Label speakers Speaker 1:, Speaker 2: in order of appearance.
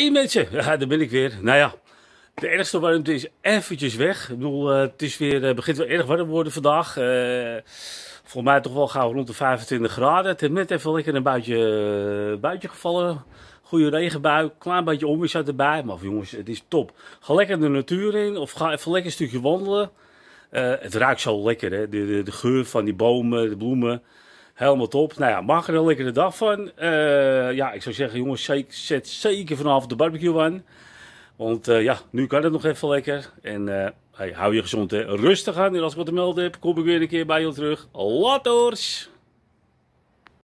Speaker 1: Hey mensen, ja, daar ben ik weer. Nou ja, de ergste warmte is eventjes weg. Ik bedoel, eh, het is weer, eh, begint weer erg warm te worden vandaag. Uh, volgens mij toch wel we rond de 25 graden. Het heeft net even lekker een buitje, buitje gevallen. Goede regenbui, klein beetje onweer zat erbij. Maar jongens, het is top. Ga lekker de natuur in of ga even lekker een stukje wandelen. het ruikt zo lekker, hè? de, de geur van die bomen, de bloemen. Helemaal top. Nou ja, maak er een lekkere dag van. Eh, ja, ik zou zeggen, jongens, zet zeker vanavond de barbecue aan. Want eh, ja, nu kan het nog even lekker. En eh, hey, hou je gezond, hè. Rustig aan. En als ik wat te melden heb, kom ik weer een keer bij je terug. Laters!